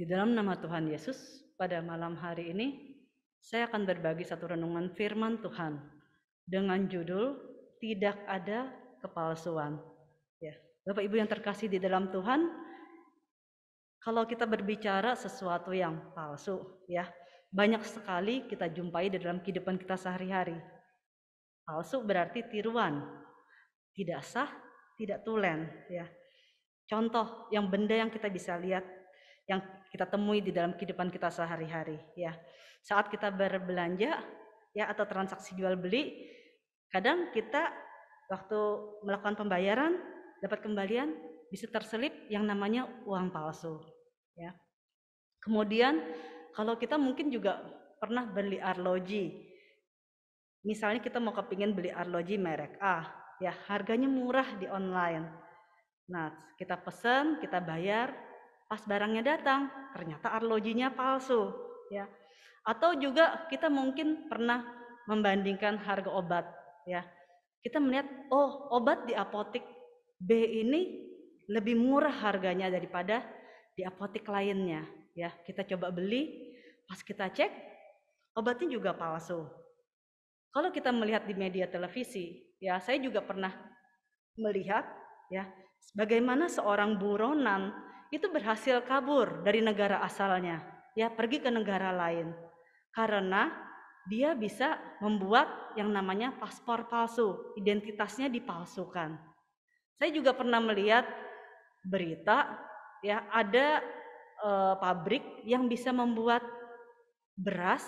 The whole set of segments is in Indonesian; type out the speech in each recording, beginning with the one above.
Di dalam nama Tuhan Yesus, pada malam hari ini, saya akan berbagi satu renungan firman Tuhan dengan judul Tidak Ada Kepalsuan. Ya, Bapak Ibu yang terkasih di dalam Tuhan, kalau kita berbicara sesuatu yang palsu, ya, banyak sekali kita jumpai di dalam kehidupan kita sehari-hari. Palsu berarti tiruan, tidak sah, tidak tulen, ya. Contoh yang benda yang kita bisa lihat yang kita temui di dalam kehidupan kita sehari-hari ya. Saat kita berbelanja ya atau transaksi jual beli, kadang kita waktu melakukan pembayaran dapat kembalian bisa terselip yang namanya uang palsu ya. Kemudian kalau kita mungkin juga pernah beli arloji. Misalnya kita mau kepingin beli arloji merek A, ya harganya murah di online. Nah, kita pesan, kita bayar, Pas barangnya datang, ternyata arlojinya palsu, ya. Atau juga kita mungkin pernah membandingkan harga obat, ya. Kita melihat, oh obat di apotek B ini lebih murah harganya daripada di apotek lainnya, ya. Kita coba beli, pas kita cek, obatnya juga palsu. Kalau kita melihat di media televisi, ya saya juga pernah melihat ya bagaimana seorang buronan itu berhasil kabur dari negara asalnya, ya pergi ke negara lain. Karena dia bisa membuat yang namanya paspor palsu, identitasnya dipalsukan. Saya juga pernah melihat berita ya ada e, pabrik yang bisa membuat beras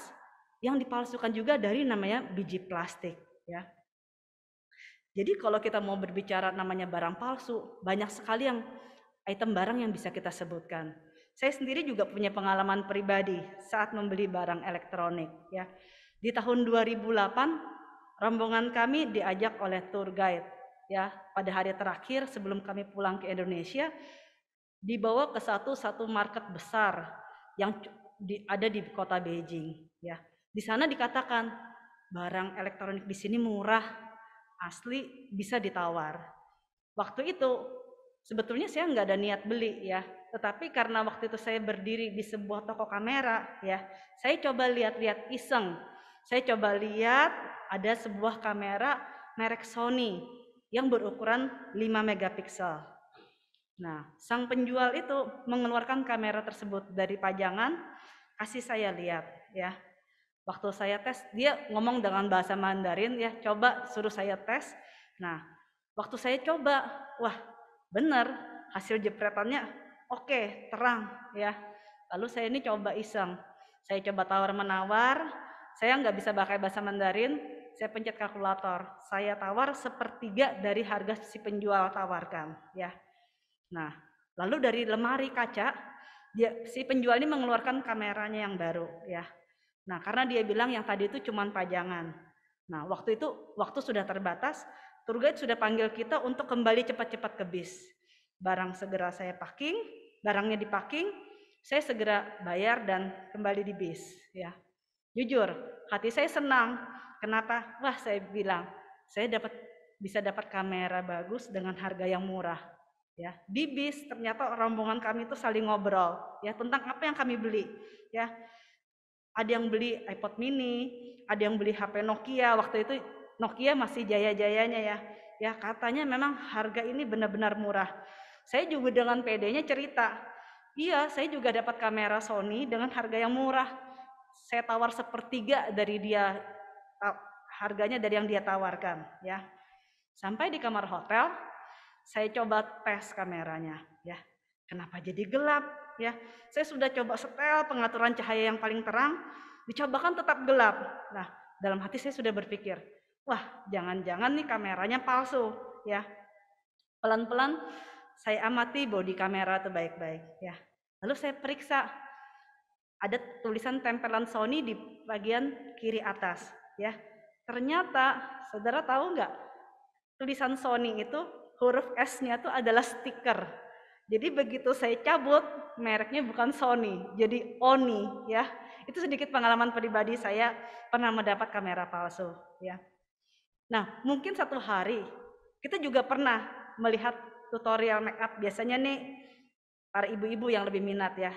yang dipalsukan juga dari namanya biji plastik ya. Jadi kalau kita mau berbicara namanya barang palsu, banyak sekali yang item barang yang bisa kita sebutkan. Saya sendiri juga punya pengalaman pribadi saat membeli barang elektronik ya. Di tahun 2008 rombongan kami diajak oleh tour guide ya pada hari terakhir sebelum kami pulang ke Indonesia dibawa ke satu satu market besar yang di, ada di kota Beijing ya. Di sana dikatakan barang elektronik di sini murah, asli bisa ditawar. Waktu itu Sebetulnya saya nggak ada niat beli ya, tetapi karena waktu itu saya berdiri di sebuah toko kamera ya, saya coba lihat-lihat iseng. Saya coba lihat ada sebuah kamera merek Sony yang berukuran 5 megapiksel. Nah, sang penjual itu mengeluarkan kamera tersebut dari pajangan, kasih saya lihat ya. Waktu saya tes, dia ngomong dengan bahasa Mandarin ya, coba suruh saya tes. Nah, waktu saya coba, wah Benar, hasil jepretannya oke, okay, terang ya. Lalu saya ini coba iseng. Saya coba tawar-menawar, saya nggak bisa pakai bahasa Mandarin, saya pencet kalkulator. Saya tawar sepertiga dari harga si penjual tawarkan ya. Nah, lalu dari lemari kaca dia si penjual ini mengeluarkan kameranya yang baru ya. Nah, karena dia bilang yang tadi itu cuma pajangan. Nah, waktu itu waktu sudah terbatas, tour guide sudah panggil kita untuk kembali cepat-cepat ke bis. Barang segera saya packing, barangnya dipacking, saya segera bayar dan kembali di bis. Ya, jujur, hati saya senang. Kenapa? Wah, saya bilang, saya dapat bisa dapat kamera bagus dengan harga yang murah. Ya, di bis ternyata rombongan kami itu saling ngobrol ya tentang apa yang kami beli. Ya, ada yang beli iPod mini, ada yang beli HP Nokia. Waktu itu Nokia masih jaya-jayanya ya. Ya katanya memang harga ini benar-benar murah. Saya juga dengan PD-nya cerita, iya saya juga dapat kamera Sony dengan harga yang murah. Saya tawar sepertiga dari dia harganya dari yang dia tawarkan ya. Sampai di kamar hotel, saya coba tes kameranya ya. Kenapa jadi gelap ya? Saya sudah coba setel pengaturan cahaya yang paling terang, dicobakan tetap gelap. Nah, dalam hati saya sudah berpikir, wah jangan-jangan nih kameranya palsu ya. Pelan-pelan saya amati body kamera itu baik-baik ya. Lalu saya periksa ada tulisan tempelan Sony di bagian kiri atas ya. Ternyata saudara tahu nggak tulisan Sony itu huruf S-nya itu adalah stiker. Jadi begitu saya cabut mereknya bukan Sony, jadi Oni ya. Itu sedikit pengalaman pribadi saya pernah mendapat kamera palsu ya. Nah, mungkin satu hari kita juga pernah melihat tutorial make up. Biasanya nih para ibu-ibu yang lebih minat ya.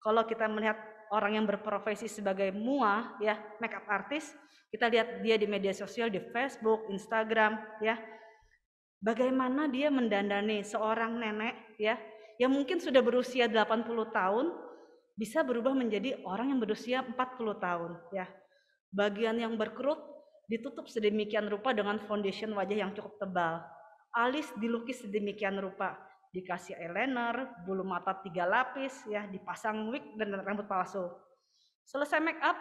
Kalau kita melihat orang yang berprofesi sebagai mua ya, make up artis, kita lihat dia di media sosial di Facebook, Instagram ya. Bagaimana dia mendandani seorang nenek ya yang mungkin sudah berusia 80 tahun bisa berubah menjadi orang yang berusia 40 tahun ya. Bagian yang berkerut ditutup sedemikian rupa dengan foundation wajah yang cukup tebal. Alis dilukis sedemikian rupa, dikasih eyeliner, bulu mata tiga lapis, ya dipasang wig dan rambut palsu. Selesai make up,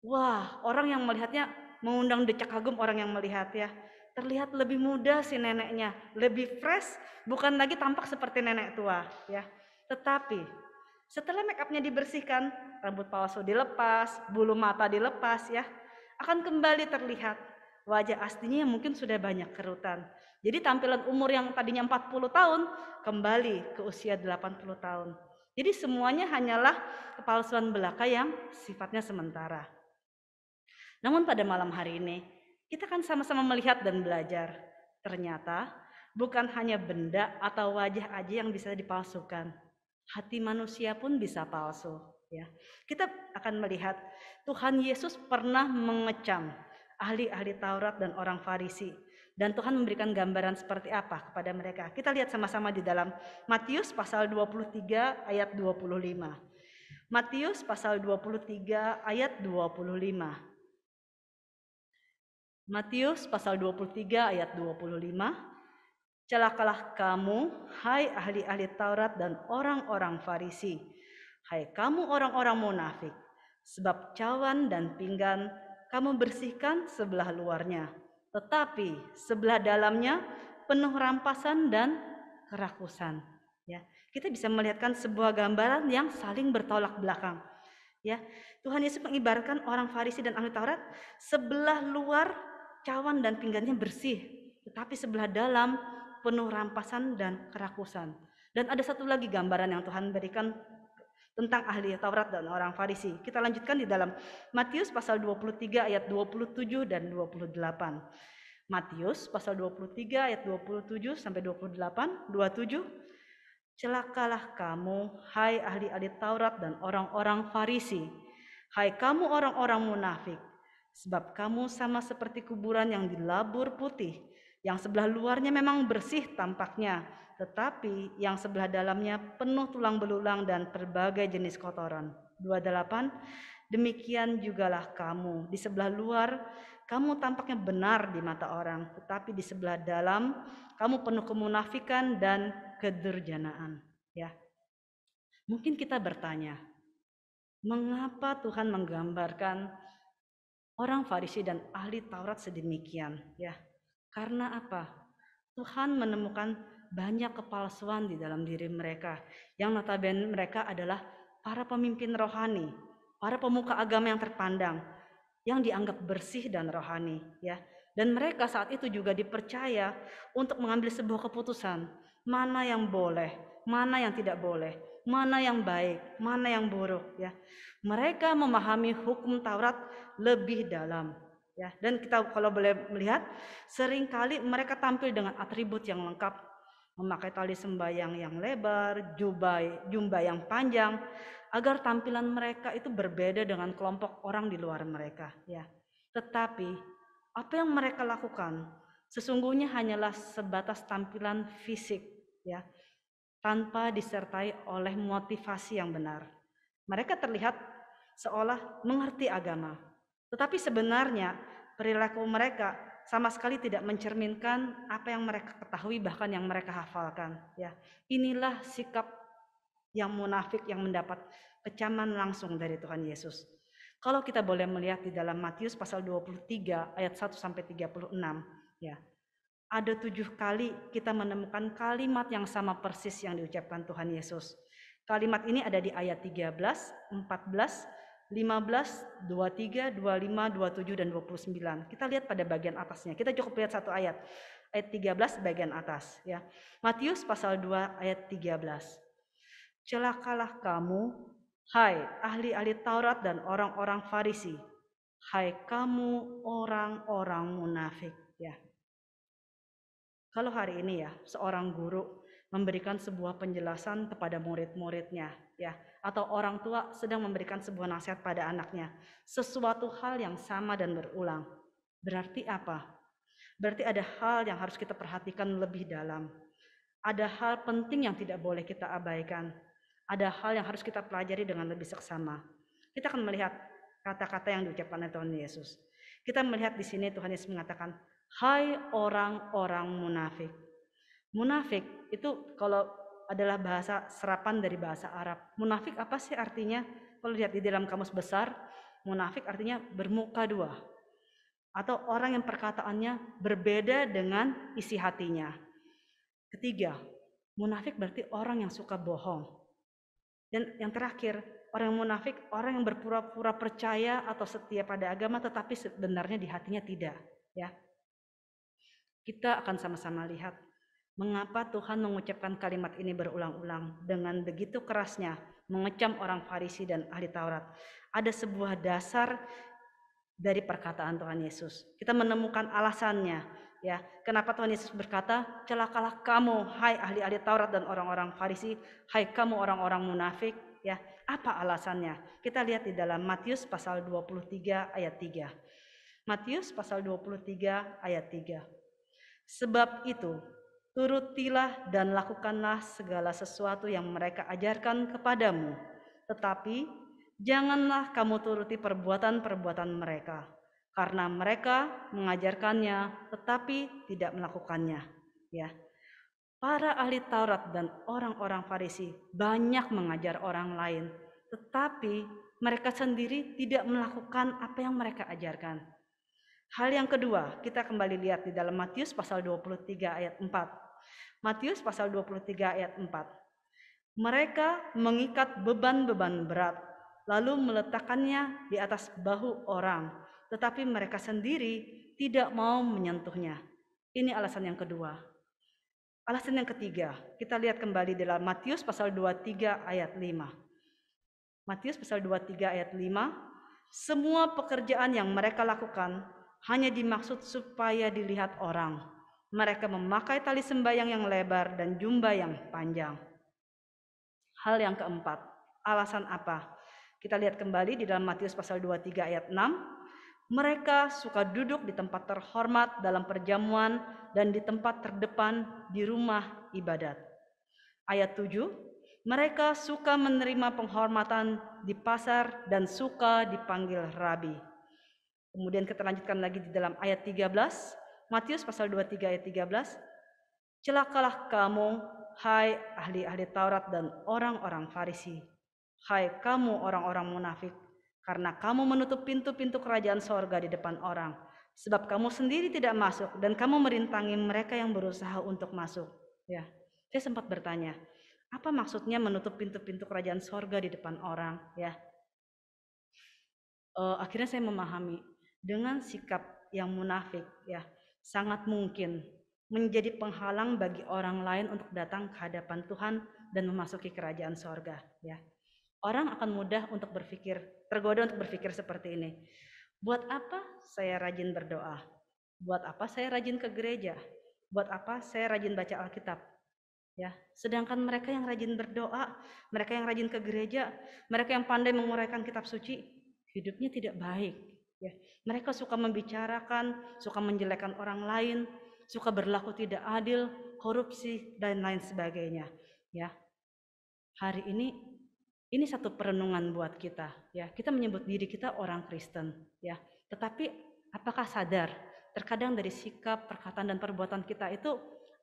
wah orang yang melihatnya mengundang decak kagum orang yang melihat ya. Terlihat lebih muda si neneknya, lebih fresh, bukan lagi tampak seperti nenek tua ya. Tetapi setelah make upnya dibersihkan, rambut palsu dilepas, bulu mata dilepas ya, akan kembali terlihat wajah aslinya yang mungkin sudah banyak kerutan. Jadi tampilan umur yang tadinya 40 tahun kembali ke usia 80 tahun. Jadi semuanya hanyalah kepalsuan belaka yang sifatnya sementara. Namun pada malam hari ini, kita akan sama-sama melihat dan belajar. Ternyata bukan hanya benda atau wajah aja yang bisa dipalsukan. Hati manusia pun bisa palsu. Ya. Kita akan melihat Tuhan Yesus pernah mengecam ahli-ahli Taurat dan orang Farisi. Dan Tuhan memberikan gambaran seperti apa kepada mereka. Kita lihat sama-sama di dalam Matius pasal 23 ayat 25. Matius pasal 23 ayat 25. Matius pasal 23 ayat 25. Celakalah kamu, hai ahli-ahli Taurat dan orang-orang Farisi, Hai kamu orang-orang munafik, sebab cawan dan pinggan kamu bersihkan sebelah luarnya, tetapi sebelah dalamnya penuh rampasan dan kerakusan. Ya, kita bisa melihatkan sebuah gambaran yang saling bertolak belakang. Ya, Tuhan Yesus mengibarkan orang Farisi dan ahli Taurat sebelah luar cawan dan pinggannya bersih, tetapi sebelah dalam penuh rampasan dan kerakusan. Dan ada satu lagi gambaran yang Tuhan berikan tentang ahli Taurat dan orang Farisi. Kita lanjutkan di dalam Matius pasal 23 ayat 27 dan 28. Matius pasal 23 ayat 27 sampai 28, 27. Celakalah kamu, hai ahli-ahli Taurat dan orang-orang Farisi. Hai kamu orang-orang munafik, sebab kamu sama seperti kuburan yang dilabur putih yang sebelah luarnya memang bersih tampaknya, tetapi yang sebelah dalamnya penuh tulang belulang dan berbagai jenis kotoran. 28 Demikian jugalah kamu, di sebelah luar kamu tampaknya benar di mata orang, tetapi di sebelah dalam kamu penuh kemunafikan dan kederjanaan, ya. Mungkin kita bertanya, mengapa Tuhan menggambarkan orang Farisi dan ahli Taurat sedemikian, ya? Karena apa? Tuhan menemukan banyak kepalsuan di dalam diri mereka, yang notabene mereka adalah para pemimpin rohani, para pemuka agama yang terpandang, yang dianggap bersih dan rohani, ya. Dan mereka saat itu juga dipercaya untuk mengambil sebuah keputusan, mana yang boleh, mana yang tidak boleh, mana yang baik, mana yang buruk, ya. Mereka memahami hukum Taurat lebih dalam, Ya, dan kita kalau boleh melihat seringkali mereka tampil dengan atribut yang lengkap, memakai tali sembayang yang lebar, jubah jumba yang panjang agar tampilan mereka itu berbeda dengan kelompok orang di luar mereka, ya. Tetapi apa yang mereka lakukan sesungguhnya hanyalah sebatas tampilan fisik, ya tanpa disertai oleh motivasi yang benar. Mereka terlihat seolah mengerti agama, tetapi sebenarnya perilaku mereka sama sekali tidak mencerminkan apa yang mereka ketahui bahkan yang mereka hafalkan ya inilah sikap yang munafik yang mendapat kecaman langsung dari Tuhan Yesus kalau kita boleh melihat di dalam Matius pasal 23 ayat 1 sampai 36 ya ada tujuh kali kita menemukan kalimat yang sama persis yang diucapkan Tuhan Yesus. Kalimat ini ada di ayat 13, 14, 15, 23, 25, 27, dan 29. Kita lihat pada bagian atasnya. Kita cukup lihat satu ayat. Ayat 13 bagian atas. ya Matius pasal 2 ayat 13. Celakalah kamu, hai ahli-ahli Taurat dan orang-orang Farisi. Hai kamu orang-orang munafik. ya Kalau hari ini ya, seorang guru memberikan sebuah penjelasan kepada murid-muridnya. ya atau orang tua sedang memberikan sebuah nasihat pada anaknya. Sesuatu hal yang sama dan berulang. Berarti apa? Berarti ada hal yang harus kita perhatikan lebih dalam. Ada hal penting yang tidak boleh kita abaikan. Ada hal yang harus kita pelajari dengan lebih seksama. Kita akan melihat kata-kata yang diucapkan oleh Tuhan Yesus. Kita melihat di sini Tuhan Yesus mengatakan, "Hai orang-orang munafik." Munafik itu kalau adalah bahasa serapan dari bahasa Arab. Munafik apa sih artinya? Kalau lihat di dalam kamus besar, munafik artinya bermuka dua atau orang yang perkataannya berbeda dengan isi hatinya. Ketiga, munafik berarti orang yang suka bohong. Dan yang terakhir, orang yang munafik orang yang berpura-pura percaya atau setia pada agama tetapi sebenarnya di hatinya tidak, ya. Kita akan sama-sama lihat Mengapa Tuhan mengucapkan kalimat ini berulang-ulang dengan begitu kerasnya mengecam orang Farisi dan ahli Taurat? Ada sebuah dasar dari perkataan Tuhan Yesus. Kita menemukan alasannya, ya. Kenapa Tuhan Yesus berkata, "Celakalah kamu, hai ahli-ahli Taurat dan orang-orang Farisi, hai kamu orang-orang munafik." Ya, apa alasannya? Kita lihat di dalam Matius pasal 23 ayat 3. Matius pasal 23 ayat 3. Sebab itu, Turutilah dan lakukanlah segala sesuatu yang mereka ajarkan kepadamu, tetapi janganlah kamu turuti perbuatan-perbuatan mereka, karena mereka mengajarkannya tetapi tidak melakukannya. Ya, para ahli Taurat dan orang-orang Farisi banyak mengajar orang lain, tetapi mereka sendiri tidak melakukan apa yang mereka ajarkan. Hal yang kedua, kita kembali lihat di dalam Matius pasal 23 ayat 4. Matius pasal 23 ayat 4. Mereka mengikat beban-beban berat, lalu meletakkannya di atas bahu orang, tetapi mereka sendiri tidak mau menyentuhnya. Ini alasan yang kedua. Alasan yang ketiga, kita lihat kembali dalam Matius pasal 23 ayat 5. Matius pasal 23 ayat 5, semua pekerjaan yang mereka lakukan hanya dimaksud supaya dilihat orang. Mereka memakai tali sembayang yang lebar dan jumba yang panjang. Hal yang keempat, alasan apa? Kita lihat kembali di dalam Matius pasal 23 ayat 6. Mereka suka duduk di tempat terhormat dalam perjamuan dan di tempat terdepan di rumah ibadat. Ayat 7, mereka suka menerima penghormatan di pasar dan suka dipanggil rabi. Kemudian kita lanjutkan lagi di dalam ayat 13, Matius pasal 23 ayat 13. Celakalah kamu, hai ahli-ahli Taurat dan orang-orang Farisi. Hai kamu orang-orang munafik, karena kamu menutup pintu-pintu kerajaan sorga di depan orang. Sebab kamu sendiri tidak masuk dan kamu merintangi mereka yang berusaha untuk masuk. Ya, saya sempat bertanya, apa maksudnya menutup pintu-pintu kerajaan sorga di depan orang? Ya, uh, akhirnya saya memahami dengan sikap yang munafik ya sangat mungkin menjadi penghalang bagi orang lain untuk datang ke hadapan Tuhan dan memasuki kerajaan sorga ya orang akan mudah untuk berpikir tergoda untuk berpikir seperti ini buat apa saya rajin berdoa buat apa saya rajin ke gereja buat apa saya rajin baca Alkitab ya sedangkan mereka yang rajin berdoa mereka yang rajin ke gereja mereka yang pandai menguraikan kitab suci hidupnya tidak baik Ya, mereka suka membicarakan, suka menjelekkan orang lain, suka berlaku tidak adil, korupsi dan lain sebagainya. Ya, hari ini ini satu perenungan buat kita. Ya, kita menyebut diri kita orang Kristen. Ya, tetapi apakah sadar? Terkadang dari sikap, perkataan dan perbuatan kita itu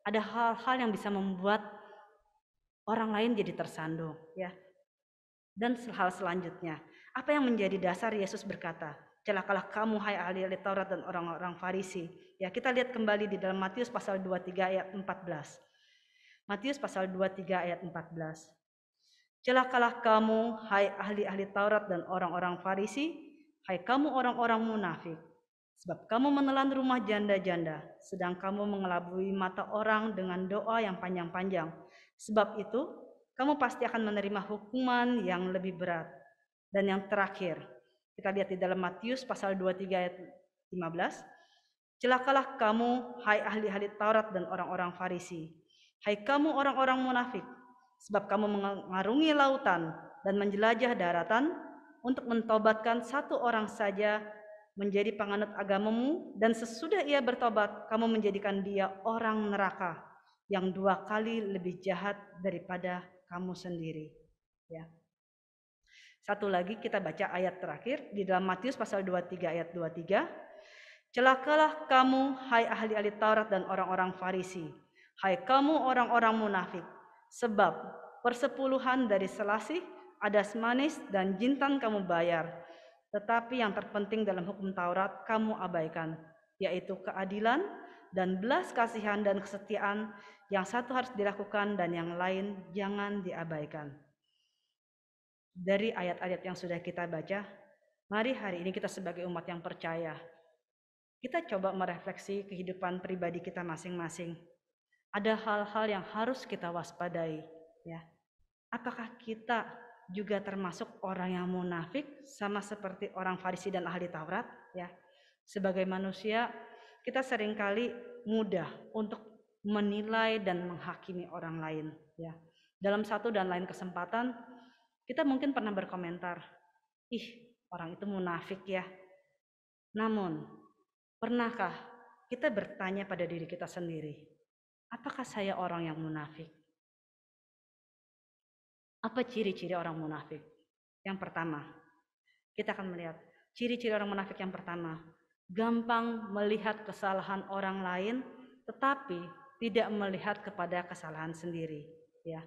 ada hal-hal yang bisa membuat orang lain jadi tersandung. Ya, dan hal selanjutnya, apa yang menjadi dasar Yesus berkata, celakalah kamu hai ahli ahli Taurat dan orang-orang Farisi. Ya, kita lihat kembali di dalam Matius pasal 23 ayat 14. Matius pasal 23 ayat 14. Celakalah kamu hai ahli-ahli Taurat dan orang-orang Farisi, hai kamu orang-orang munafik. Sebab kamu menelan rumah janda-janda, sedang kamu mengelabui mata orang dengan doa yang panjang-panjang. Sebab itu, kamu pasti akan menerima hukuman yang lebih berat. Dan yang terakhir, kita lihat di dalam Matius pasal 23 ayat 15. Celakalah kamu, hai ahli-ahli Taurat dan orang-orang Farisi. Hai kamu orang-orang munafik, sebab kamu mengarungi lautan dan menjelajah daratan untuk mentobatkan satu orang saja menjadi penganut agamamu dan sesudah ia bertobat kamu menjadikan dia orang neraka yang dua kali lebih jahat daripada kamu sendiri ya satu lagi kita baca ayat terakhir di dalam Matius pasal 23 ayat 23. Celakalah kamu hai ahli-ahli Taurat dan orang-orang Farisi, hai kamu orang-orang munafik, sebab persepuluhan dari selasih, ada semanis dan jintan kamu bayar. Tetapi yang terpenting dalam hukum Taurat kamu abaikan, yaitu keadilan dan belas kasihan dan kesetiaan yang satu harus dilakukan dan yang lain jangan diabaikan dari ayat-ayat yang sudah kita baca, mari hari ini kita sebagai umat yang percaya, kita coba merefleksi kehidupan pribadi kita masing-masing. Ada hal-hal yang harus kita waspadai, ya. Apakah kita juga termasuk orang yang munafik sama seperti orang Farisi dan ahli Taurat, ya? Sebagai manusia, kita seringkali mudah untuk menilai dan menghakimi orang lain, ya. Dalam satu dan lain kesempatan, kita mungkin pernah berkomentar, ih orang itu munafik ya. Namun, pernahkah kita bertanya pada diri kita sendiri, apakah saya orang yang munafik? Apa ciri-ciri orang munafik? Yang pertama, kita akan melihat ciri-ciri orang munafik yang pertama, gampang melihat kesalahan orang lain tetapi tidak melihat kepada kesalahan sendiri, ya.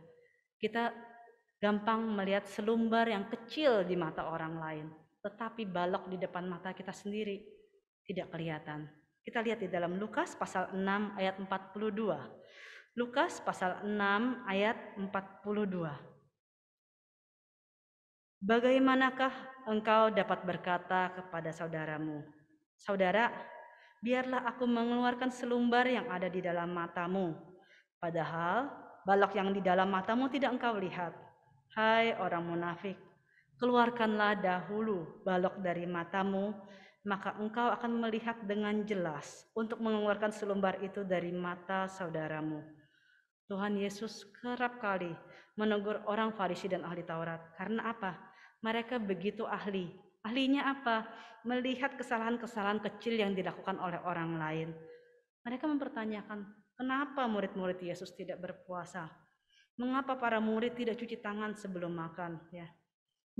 Kita gampang melihat selumbar yang kecil di mata orang lain, tetapi balok di depan mata kita sendiri tidak kelihatan. Kita lihat di dalam Lukas pasal 6 ayat 42. Lukas pasal 6 ayat 42. Bagaimanakah engkau dapat berkata kepada saudaramu, "Saudara, biarlah aku mengeluarkan selumbar yang ada di dalam matamu," padahal balok yang di dalam matamu tidak engkau lihat? Hai orang munafik, keluarkanlah dahulu balok dari matamu, maka engkau akan melihat dengan jelas untuk mengeluarkan selumbar itu dari mata saudaramu. Tuhan Yesus kerap kali menegur orang Farisi dan ahli Taurat. Karena apa? Mereka begitu ahli. Ahlinya apa? Melihat kesalahan-kesalahan kecil yang dilakukan oleh orang lain. Mereka mempertanyakan, kenapa murid-murid Yesus tidak berpuasa? Mengapa para murid tidak cuci tangan sebelum makan? Ya.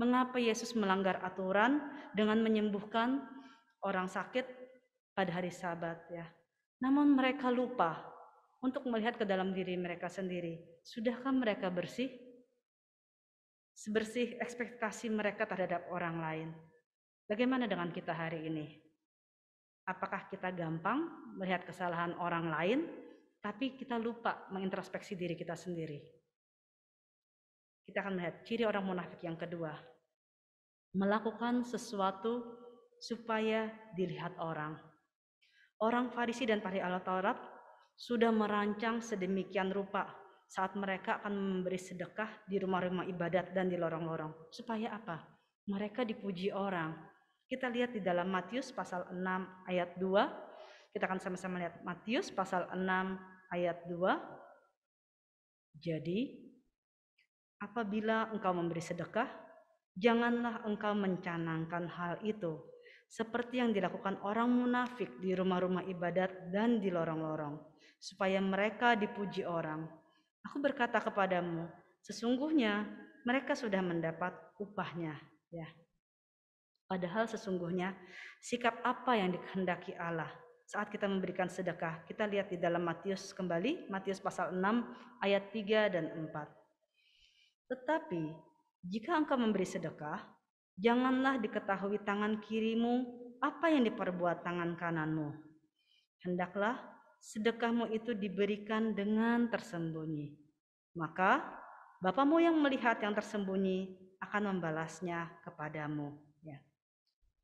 Mengapa Yesus melanggar aturan dengan menyembuhkan orang sakit pada hari Sabat? Ya. Namun mereka lupa untuk melihat ke dalam diri mereka sendiri. Sudahkah mereka bersih? Sebersih ekspektasi mereka terhadap orang lain. Bagaimana dengan kita hari ini? Apakah kita gampang melihat kesalahan orang lain, tapi kita lupa mengintrospeksi diri kita sendiri? Kita akan melihat ciri orang munafik yang kedua. Melakukan sesuatu supaya dilihat orang. Orang Farisi dan para Al-Taurat sudah merancang sedemikian rupa saat mereka akan memberi sedekah di rumah-rumah ibadat dan di lorong-lorong. Supaya apa? Mereka dipuji orang. Kita lihat di dalam Matius pasal 6 ayat 2. Kita akan sama-sama lihat Matius pasal 6 ayat 2. Jadi Apabila engkau memberi sedekah, janganlah engkau mencanangkan hal itu, seperti yang dilakukan orang munafik di rumah-rumah ibadat dan di lorong-lorong, supaya mereka dipuji orang. Aku berkata kepadamu, sesungguhnya mereka sudah mendapat upahnya. Ya. Padahal sesungguhnya sikap apa yang dikehendaki Allah saat kita memberikan sedekah. Kita lihat di dalam Matius kembali, Matius pasal 6 ayat 3 dan 4. Tetapi jika engkau memberi sedekah, janganlah diketahui tangan kirimu apa yang diperbuat tangan kananmu. Hendaklah sedekahmu itu diberikan dengan tersembunyi. Maka Bapamu yang melihat yang tersembunyi akan membalasnya kepadamu. Ya.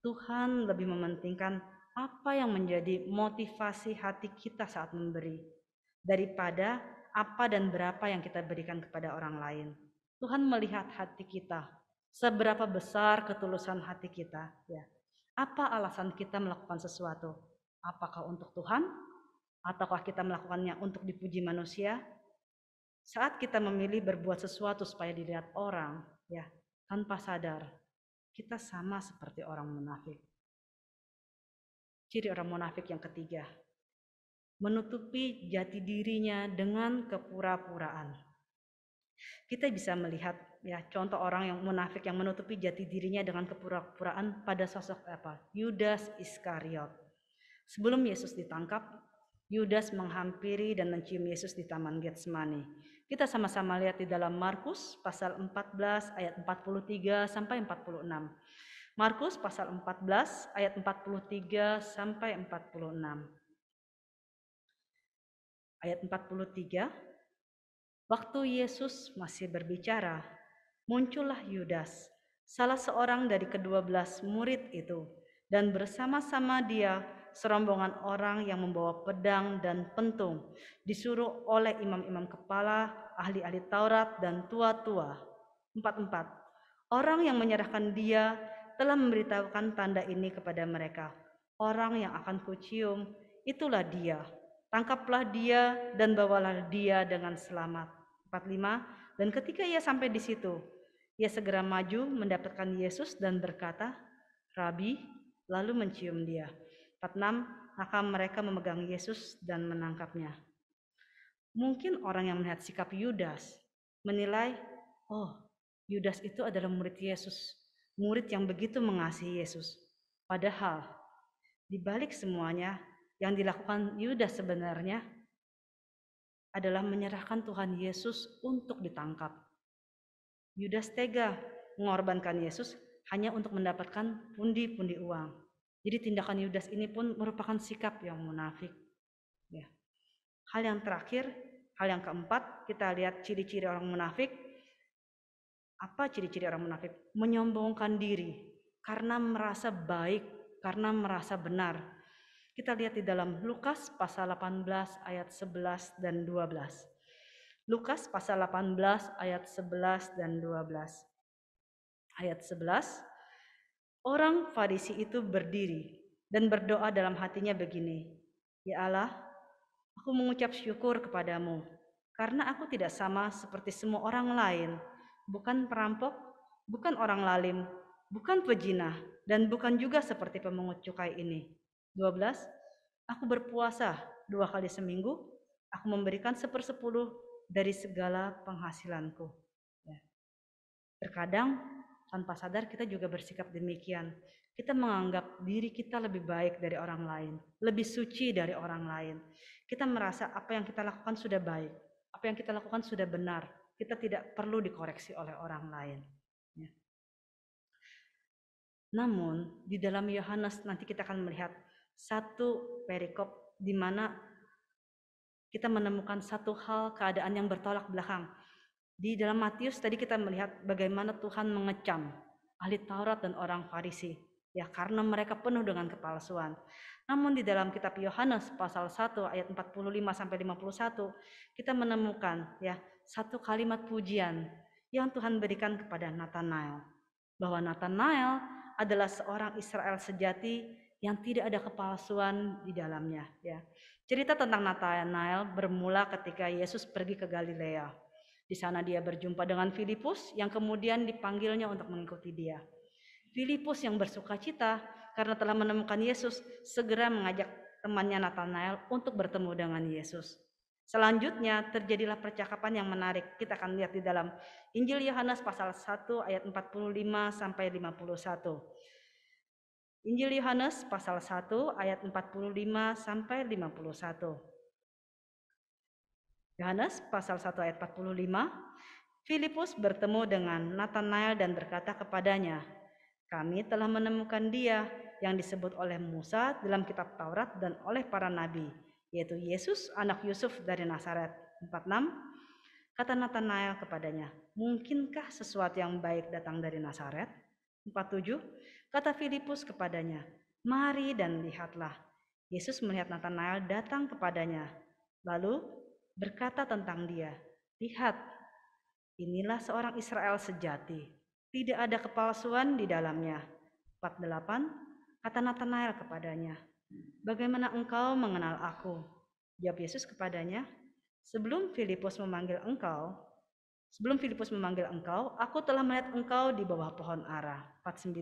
Tuhan lebih mementingkan apa yang menjadi motivasi hati kita saat memberi daripada apa dan berapa yang kita berikan kepada orang lain. Tuhan melihat hati kita, seberapa besar ketulusan hati kita. Ya. Apa alasan kita melakukan sesuatu? Apakah untuk Tuhan? Ataukah kita melakukannya untuk dipuji manusia? Saat kita memilih berbuat sesuatu supaya dilihat orang, ya tanpa sadar, kita sama seperti orang munafik. Ciri orang munafik yang ketiga, menutupi jati dirinya dengan kepura-puraan. Kita bisa melihat ya contoh orang yang munafik yang menutupi jati dirinya dengan kepura-puraan pada sosok apa? Yudas Iskariot. Sebelum Yesus ditangkap, Yudas menghampiri dan mencium Yesus di Taman Getsemani. Kita sama-sama lihat di dalam Markus pasal 14 ayat 43 sampai 46. Markus pasal 14 ayat 43 sampai 46. Ayat 43 Waktu Yesus masih berbicara, muncullah Yudas, salah seorang dari kedua belas murid itu, dan bersama-sama dia serombongan orang yang membawa pedang dan pentung, disuruh oleh imam-imam kepala, ahli-ahli Taurat, dan tua-tua. Empat-empat, orang yang menyerahkan dia telah memberitahukan tanda ini kepada mereka. Orang yang akan kucium, itulah dia. Tangkaplah dia dan bawalah dia dengan selamat. 45 dan ketika ia sampai di situ ia segera maju mendapatkan Yesus dan berkata Rabi lalu mencium dia 46 maka mereka memegang Yesus dan menangkapnya mungkin orang yang melihat sikap Yudas menilai oh Yudas itu adalah murid Yesus murid yang begitu mengasihi Yesus padahal di balik semuanya yang dilakukan Yudas sebenarnya adalah menyerahkan Tuhan Yesus untuk ditangkap. Yudas tega mengorbankan Yesus hanya untuk mendapatkan pundi-pundi uang. Jadi tindakan Yudas ini pun merupakan sikap yang munafik. Ya. Hal yang terakhir, hal yang keempat, kita lihat ciri-ciri orang munafik. Apa ciri-ciri orang munafik? Menyombongkan diri karena merasa baik, karena merasa benar, kita lihat di dalam Lukas pasal 18 ayat 11 dan 12. Lukas pasal 18 ayat 11 dan 12. Ayat 11, orang Farisi itu berdiri dan berdoa dalam hatinya begini, Ya Allah, aku mengucap syukur kepadamu, karena aku tidak sama seperti semua orang lain, bukan perampok, bukan orang lalim, bukan pejina, dan bukan juga seperti pemungut cukai ini. 12. Aku berpuasa dua kali seminggu. Aku memberikan sepersepuluh dari segala penghasilanku. Ya. Terkadang tanpa sadar kita juga bersikap demikian. Kita menganggap diri kita lebih baik dari orang lain, lebih suci dari orang lain. Kita merasa apa yang kita lakukan sudah baik, apa yang kita lakukan sudah benar. Kita tidak perlu dikoreksi oleh orang lain. Ya. Namun di dalam Yohanes nanti kita akan melihat satu perikop di mana kita menemukan satu hal keadaan yang bertolak belakang. Di dalam Matius tadi kita melihat bagaimana Tuhan mengecam ahli Taurat dan orang Farisi ya karena mereka penuh dengan kepalsuan. Namun di dalam kitab Yohanes pasal 1 ayat 45 sampai 51 kita menemukan ya satu kalimat pujian yang Tuhan berikan kepada Nathanael bahwa Nathanael adalah seorang Israel sejati yang tidak ada kepalsuan di dalamnya ya. Cerita tentang Nathanael bermula ketika Yesus pergi ke Galilea. Di sana dia berjumpa dengan Filipus yang kemudian dipanggilnya untuk mengikuti dia. Filipus yang bersuka cita karena telah menemukan Yesus segera mengajak temannya Nathanael untuk bertemu dengan Yesus. Selanjutnya terjadilah percakapan yang menarik. Kita akan lihat di dalam Injil Yohanes pasal 1 ayat 45 sampai 51. Injil Yohanes pasal 1 ayat 45 sampai 51. Yohanes pasal 1 ayat 45, Filipus bertemu dengan Nathanael dan berkata kepadanya, "Kami telah menemukan dia yang disebut oleh Musa dalam kitab Taurat dan oleh para nabi, yaitu Yesus anak Yusuf dari Nazaret." 46 Kata Nathanael kepadanya, "Mungkinkah sesuatu yang baik datang dari Nazaret?" 47, kata Filipus kepadanya, "Mari dan lihatlah." Yesus melihat Nathanael datang kepadanya, lalu berkata tentang dia, "Lihat, inilah seorang Israel sejati, tidak ada kepalsuan di dalamnya." 48, kata Nathanael kepadanya, "Bagaimana engkau mengenal aku?" Jawab Yesus kepadanya, "Sebelum Filipus memanggil engkau, Sebelum Filipus memanggil engkau, aku telah melihat engkau di bawah pohon ara. 49,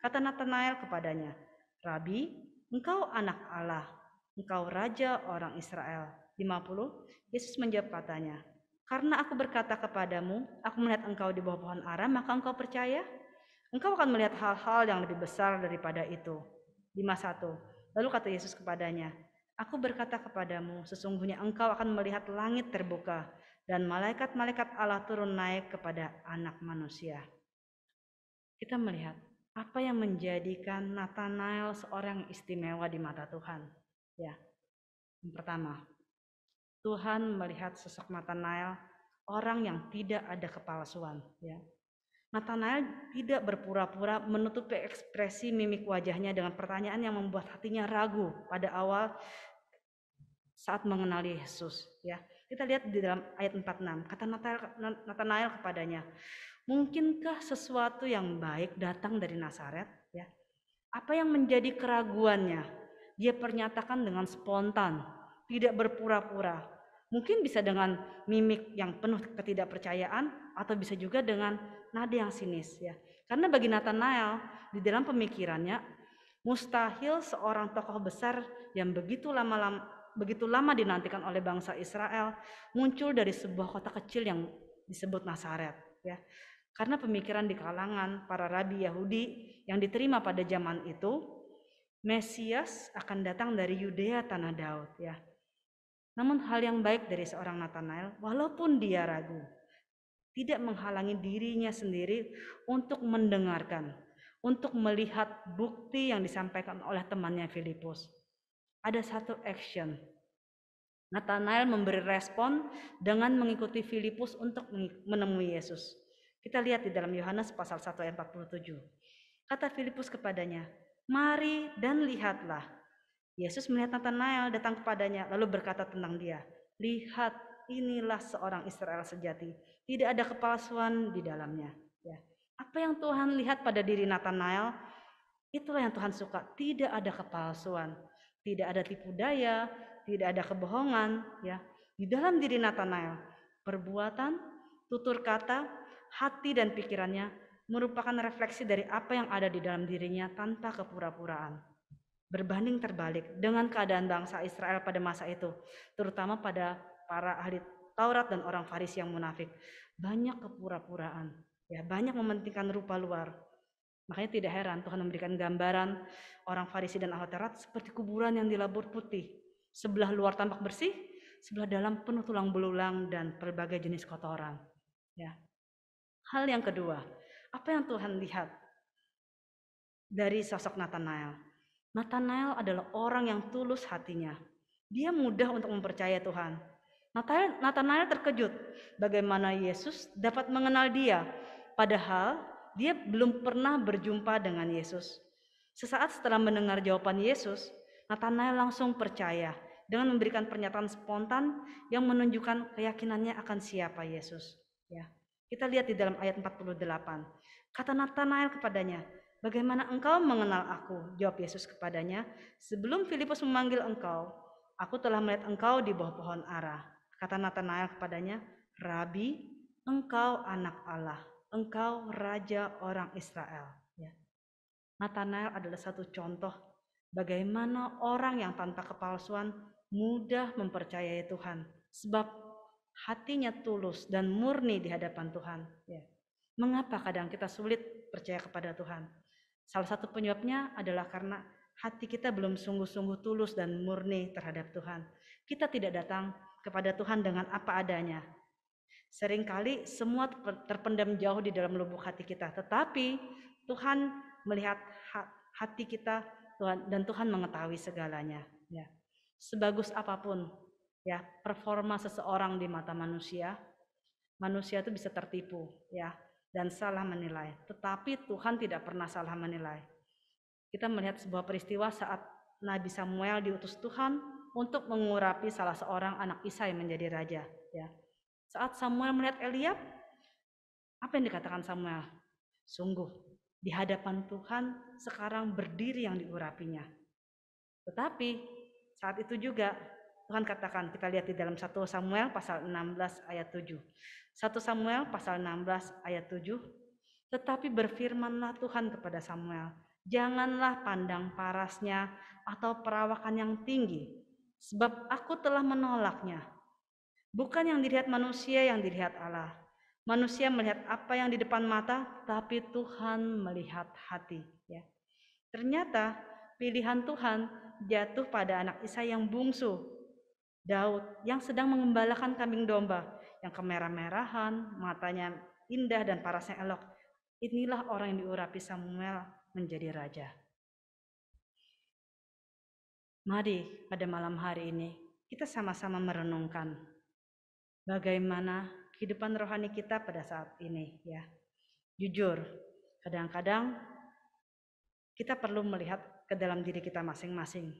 kata Nathanael kepadanya, Rabi, engkau anak Allah, engkau raja orang Israel. 50, Yesus menjawab katanya, karena aku berkata kepadamu, aku melihat engkau di bawah pohon ara, maka engkau percaya? Engkau akan melihat hal-hal yang lebih besar daripada itu. 51, lalu kata Yesus kepadanya, Aku berkata kepadamu, sesungguhnya engkau akan melihat langit terbuka dan malaikat-malaikat Allah turun naik kepada anak manusia. Kita melihat apa yang menjadikan Nathanael seorang istimewa di mata Tuhan. Ya. Yang pertama, Tuhan melihat sosok Nathanael orang yang tidak ada kepalsuan, ya. Nathanael tidak berpura-pura menutupi ekspresi mimik wajahnya dengan pertanyaan yang membuat hatinya ragu pada awal saat mengenali Yesus, ya. Kita lihat di dalam ayat 46, kata Nathanael kepadanya, mungkinkah sesuatu yang baik datang dari Nazaret? Ya. Apa yang menjadi keraguannya? Dia pernyatakan dengan spontan, tidak berpura-pura. Mungkin bisa dengan mimik yang penuh ketidakpercayaan atau bisa juga dengan nada yang sinis ya. Karena bagi Nathanael di dalam pemikirannya mustahil seorang tokoh besar yang begitu lama-lama begitu lama dinantikan oleh bangsa Israel muncul dari sebuah kota kecil yang disebut Nazaret ya. Karena pemikiran di kalangan para rabi Yahudi yang diterima pada zaman itu, Mesias akan datang dari Yudea tanah Daud ya. Namun hal yang baik dari seorang Nathanael, walaupun dia ragu, tidak menghalangi dirinya sendiri untuk mendengarkan, untuk melihat bukti yang disampaikan oleh temannya Filipus ada satu action. Nathanael memberi respon dengan mengikuti Filipus untuk menemui Yesus. Kita lihat di dalam Yohanes pasal 1 ayat 47. Kata Filipus kepadanya, "Mari dan lihatlah." Yesus melihat Nathanael datang kepadanya lalu berkata tentang dia, "Lihat, inilah seorang Israel sejati, tidak ada kepalsuan di dalamnya." Ya. Apa yang Tuhan lihat pada diri Nathanael, itulah yang Tuhan suka, tidak ada kepalsuan tidak ada tipu daya, tidak ada kebohongan, ya. Di dalam diri Nathanael, perbuatan, tutur kata, hati dan pikirannya merupakan refleksi dari apa yang ada di dalam dirinya tanpa kepura-puraan. Berbanding terbalik dengan keadaan bangsa Israel pada masa itu, terutama pada para ahli Taurat dan orang Farisi yang munafik. Banyak kepura-puraan, ya banyak mementingkan rupa luar, Makanya tidak heran Tuhan memberikan gambaran orang Farisi dan ahli Taurat seperti kuburan yang dilabur putih. Sebelah luar tampak bersih, sebelah dalam penuh tulang belulang dan berbagai jenis kotoran. Ya. Hal yang kedua, apa yang Tuhan lihat dari sosok Nathanael? Nathanael adalah orang yang tulus hatinya. Dia mudah untuk mempercaya Tuhan. Nathanael terkejut bagaimana Yesus dapat mengenal dia. Padahal dia belum pernah berjumpa dengan Yesus. Sesaat setelah mendengar jawaban Yesus, Nathanael langsung percaya dengan memberikan pernyataan spontan yang menunjukkan keyakinannya akan siapa Yesus. Ya. Kita lihat di dalam ayat 48. Kata Nathanael kepadanya, Bagaimana engkau mengenal aku? Jawab Yesus kepadanya, sebelum Filipus memanggil engkau, aku telah melihat engkau di bawah pohon ara. Kata Nathanael kepadanya, Rabi, engkau anak Allah engkau raja orang Israel. Ya. Nathanael adalah satu contoh bagaimana orang yang tanpa kepalsuan mudah mempercayai Tuhan sebab hatinya tulus dan murni di hadapan Tuhan. Ya. Mengapa kadang kita sulit percaya kepada Tuhan? Salah satu penyebabnya adalah karena hati kita belum sungguh-sungguh tulus dan murni terhadap Tuhan. Kita tidak datang kepada Tuhan dengan apa adanya, Seringkali semua terpendam jauh di dalam lubuk hati kita, tetapi Tuhan melihat hati kita Tuhan dan Tuhan mengetahui segalanya ya. Sebagus apapun ya performa seseorang di mata manusia, manusia itu bisa tertipu ya dan salah menilai, tetapi Tuhan tidak pernah salah menilai. Kita melihat sebuah peristiwa saat Nabi Samuel diutus Tuhan untuk mengurapi salah seorang anak Isai menjadi raja ya. Saat Samuel melihat Eliab, apa yang dikatakan Samuel? Sungguh, di hadapan Tuhan sekarang berdiri yang diurapinya. Tetapi saat itu juga Tuhan katakan, kita lihat di dalam 1 Samuel pasal 16 ayat 7. 1 Samuel pasal 16 ayat 7. Tetapi berfirmanlah Tuhan kepada Samuel, janganlah pandang parasnya atau perawakan yang tinggi, sebab aku telah menolaknya Bukan yang dilihat manusia yang dilihat Allah. Manusia melihat apa yang di depan mata, tapi Tuhan melihat hati. Ya. Ternyata pilihan Tuhan jatuh pada anak Isa yang bungsu, Daud, yang sedang mengembalakan kambing domba, yang kemerah-merahan, matanya indah dan parasnya elok. Inilah orang yang diurapi Samuel menjadi raja. Mari pada malam hari ini kita sama-sama merenungkan bagaimana kehidupan rohani kita pada saat ini ya. Jujur, kadang-kadang kita perlu melihat ke dalam diri kita masing-masing.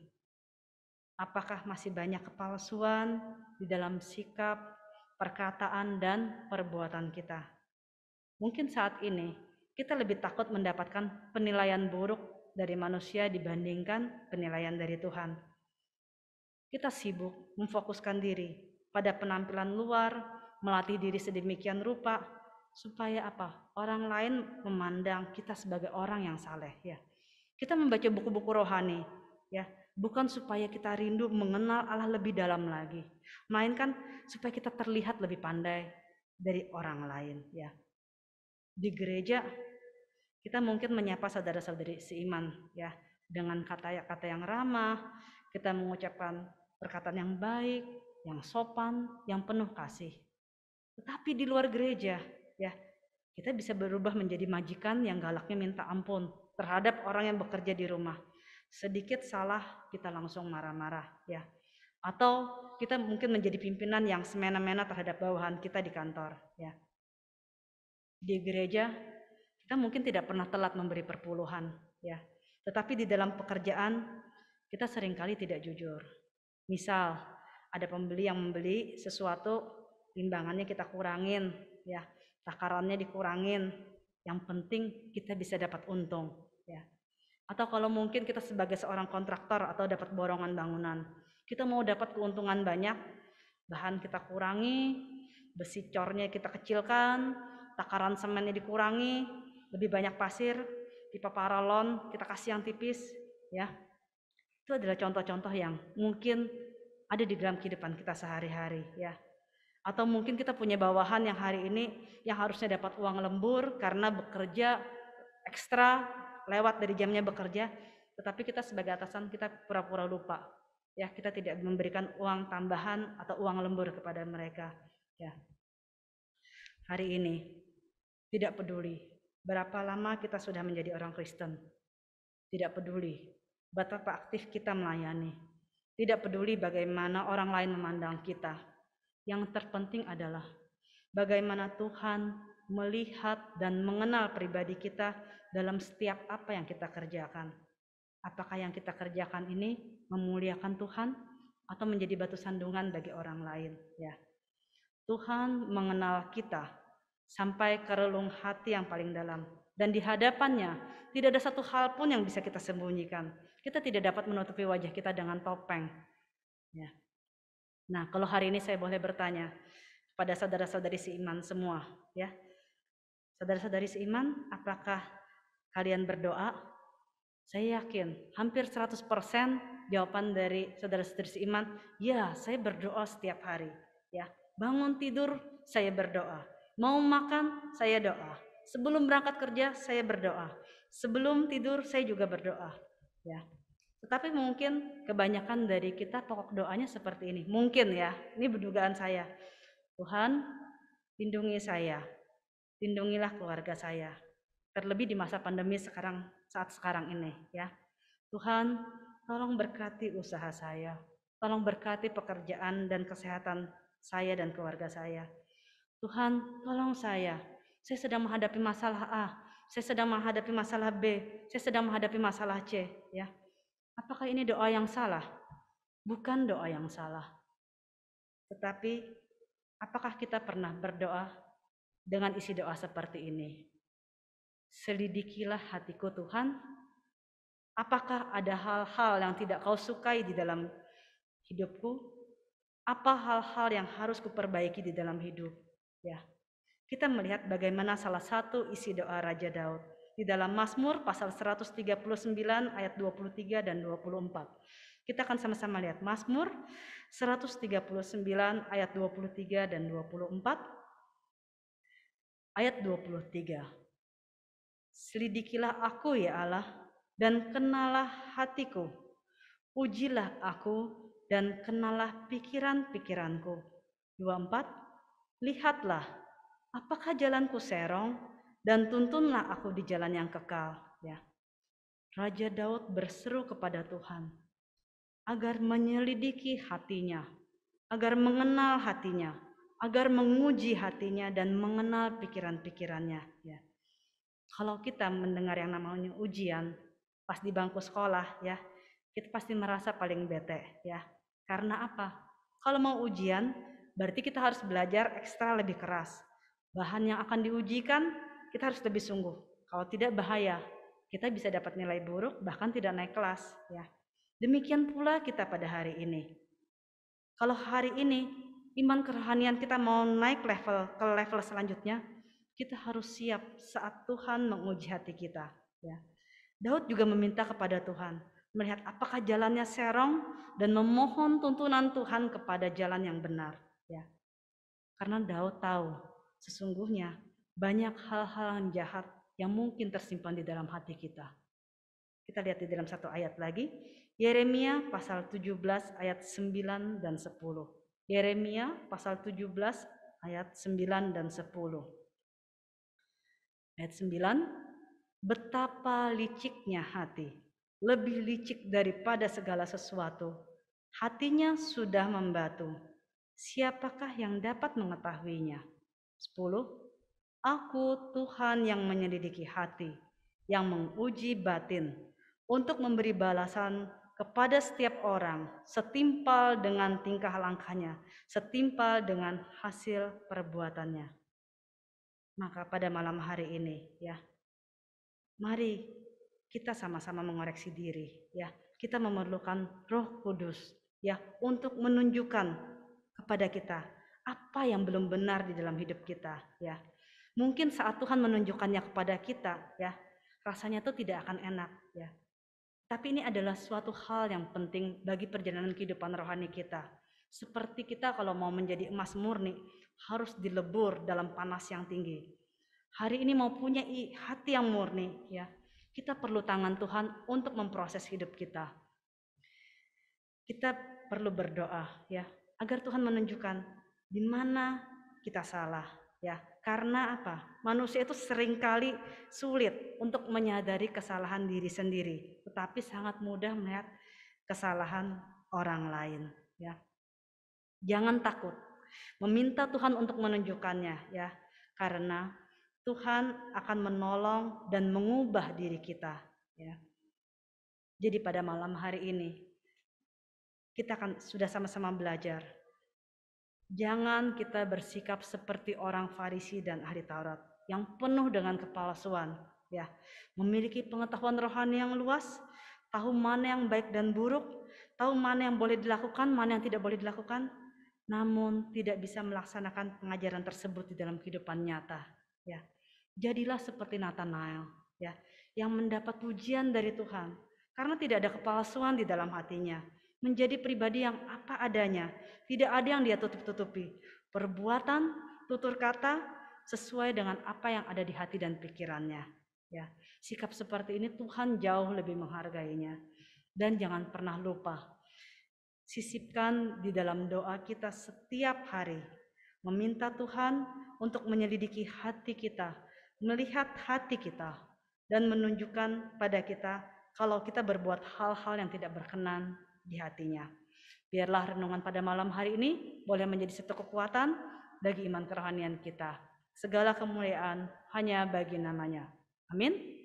Apakah masih banyak kepalsuan di dalam sikap, perkataan, dan perbuatan kita? Mungkin saat ini kita lebih takut mendapatkan penilaian buruk dari manusia dibandingkan penilaian dari Tuhan. Kita sibuk memfokuskan diri pada penampilan luar, melatih diri sedemikian rupa supaya apa? Orang lain memandang kita sebagai orang yang saleh ya. Kita membaca buku-buku rohani ya, bukan supaya kita rindu mengenal Allah lebih dalam lagi, melainkan supaya kita terlihat lebih pandai dari orang lain ya. Di gereja kita mungkin menyapa saudara-saudari seiman ya dengan kata-kata yang ramah, kita mengucapkan perkataan yang baik, yang sopan, yang penuh kasih. Tetapi di luar gereja, ya, kita bisa berubah menjadi majikan yang galaknya minta ampun terhadap orang yang bekerja di rumah. Sedikit salah kita langsung marah-marah, ya. Atau kita mungkin menjadi pimpinan yang semena-mena terhadap bawahan kita di kantor, ya. Di gereja kita mungkin tidak pernah telat memberi perpuluhan, ya. Tetapi di dalam pekerjaan kita seringkali tidak jujur. Misal, ada pembeli yang membeli sesuatu timbangannya kita kurangin ya takarannya dikurangin yang penting kita bisa dapat untung ya atau kalau mungkin kita sebagai seorang kontraktor atau dapat borongan bangunan kita mau dapat keuntungan banyak bahan kita kurangi besi cornya kita kecilkan takaran semennya dikurangi lebih banyak pasir pipa paralon kita kasih yang tipis ya itu adalah contoh-contoh yang mungkin ada di dalam kehidupan kita sehari-hari ya. Atau mungkin kita punya bawahan yang hari ini yang harusnya dapat uang lembur karena bekerja ekstra lewat dari jamnya bekerja, tetapi kita sebagai atasan kita pura-pura lupa. Ya, kita tidak memberikan uang tambahan atau uang lembur kepada mereka. Ya. Hari ini tidak peduli berapa lama kita sudah menjadi orang Kristen. Tidak peduli betapa aktif kita melayani, tidak peduli bagaimana orang lain memandang kita. Yang terpenting adalah bagaimana Tuhan melihat dan mengenal pribadi kita dalam setiap apa yang kita kerjakan. Apakah yang kita kerjakan ini memuliakan Tuhan atau menjadi batu sandungan bagi orang lain, ya. Tuhan mengenal kita sampai ke relung hati yang paling dalam dan di hadapannya tidak ada satu hal pun yang bisa kita sembunyikan. Kita tidak dapat menutupi wajah kita dengan topeng. Ya. Nah, kalau hari ini saya boleh bertanya pada saudara-saudari seiman semua, ya. Saudara-saudari seiman, apakah kalian berdoa? Saya yakin hampir 100% jawaban dari saudara-saudari seiman, ya, saya berdoa setiap hari, ya. Bangun tidur, saya berdoa. Mau makan, saya doa. Sebelum berangkat kerja, saya berdoa. Sebelum tidur, saya juga berdoa ya tetapi mungkin kebanyakan dari kita pokok doanya seperti ini mungkin ya ini dugaan saya Tuhan lindungi saya lindungilah keluarga saya terlebih di masa pandemi sekarang saat sekarang ini ya Tuhan tolong berkati usaha saya tolong berkati pekerjaan dan kesehatan saya dan keluarga saya Tuhan tolong saya saya sedang menghadapi masalah A saya sedang menghadapi masalah B, saya sedang menghadapi masalah C, ya. Apakah ini doa yang salah? Bukan doa yang salah. Tetapi apakah kita pernah berdoa dengan isi doa seperti ini? Selidikilah hatiku Tuhan, apakah ada hal-hal yang tidak kau sukai di dalam hidupku? Apa hal-hal yang harus kuperbaiki di dalam hidup? Ya kita melihat bagaimana salah satu isi doa Raja Daud di dalam Mazmur pasal 139 ayat 23 dan 24. Kita akan sama-sama lihat Mazmur 139 ayat 23 dan 24. Ayat 23. Selidikilah aku ya Allah dan kenalah hatiku. Ujilah aku dan kenalah pikiran-pikiranku. 24. Lihatlah apakah jalanku serong dan tuntunlah aku di jalan yang kekal ya Raja Daud berseru kepada Tuhan agar menyelidiki hatinya agar mengenal hatinya agar menguji hatinya dan mengenal pikiran-pikirannya ya kalau kita mendengar yang namanya ujian pas di bangku sekolah ya kita pasti merasa paling bete ya karena apa kalau mau ujian berarti kita harus belajar ekstra lebih keras bahan yang akan diujikan, kita harus lebih sungguh. Kalau tidak bahaya, kita bisa dapat nilai buruk bahkan tidak naik kelas ya. Demikian pula kita pada hari ini. Kalau hari ini iman kerohanian kita mau naik level ke level selanjutnya, kita harus siap saat Tuhan menguji hati kita ya. Daud juga meminta kepada Tuhan melihat apakah jalannya serong dan memohon tuntunan Tuhan kepada jalan yang benar ya. Karena Daud tahu sesungguhnya banyak hal-hal yang jahat yang mungkin tersimpan di dalam hati kita. Kita lihat di dalam satu ayat lagi, Yeremia pasal 17 ayat 9 dan 10. Yeremia pasal 17 ayat 9 dan 10. Ayat 9, betapa liciknya hati, lebih licik daripada segala sesuatu. Hatinya sudah membatu. Siapakah yang dapat mengetahuinya? 10. Aku Tuhan yang menyelidiki hati, yang menguji batin, untuk memberi balasan kepada setiap orang setimpal dengan tingkah langkahnya, setimpal dengan hasil perbuatannya. Maka pada malam hari ini ya, mari kita sama-sama mengoreksi diri ya. Kita memerlukan Roh Kudus ya untuk menunjukkan kepada kita apa yang belum benar di dalam hidup kita ya. Mungkin saat Tuhan menunjukkannya kepada kita ya, rasanya itu tidak akan enak ya. Tapi ini adalah suatu hal yang penting bagi perjalanan kehidupan rohani kita. Seperti kita kalau mau menjadi emas murni harus dilebur dalam panas yang tinggi. Hari ini mau punya hati yang murni ya. Kita perlu tangan Tuhan untuk memproses hidup kita. Kita perlu berdoa ya agar Tuhan menunjukkan di mana kita salah ya. Karena apa? Manusia itu seringkali sulit untuk menyadari kesalahan diri sendiri, tetapi sangat mudah melihat kesalahan orang lain ya. Jangan takut meminta Tuhan untuk menunjukkannya ya. Karena Tuhan akan menolong dan mengubah diri kita. Ya. Jadi pada malam hari ini kita akan sudah sama-sama belajar Jangan kita bersikap seperti orang Farisi dan ahli Taurat yang penuh dengan kepalsuan, ya. Memiliki pengetahuan rohani yang luas, tahu mana yang baik dan buruk, tahu mana yang boleh dilakukan, mana yang tidak boleh dilakukan, namun tidak bisa melaksanakan pengajaran tersebut di dalam kehidupan nyata, ya. Jadilah seperti Nathanael, ya, yang mendapat pujian dari Tuhan karena tidak ada kepalsuan di dalam hatinya menjadi pribadi yang apa adanya. Tidak ada yang dia tutup-tutupi. Perbuatan, tutur kata sesuai dengan apa yang ada di hati dan pikirannya. Ya, sikap seperti ini Tuhan jauh lebih menghargainya. Dan jangan pernah lupa sisipkan di dalam doa kita setiap hari meminta Tuhan untuk menyelidiki hati kita, melihat hati kita dan menunjukkan pada kita kalau kita berbuat hal-hal yang tidak berkenan di hatinya. Biarlah renungan pada malam hari ini boleh menjadi satu kekuatan bagi iman kerohanian kita. Segala kemuliaan hanya bagi namanya. Amin.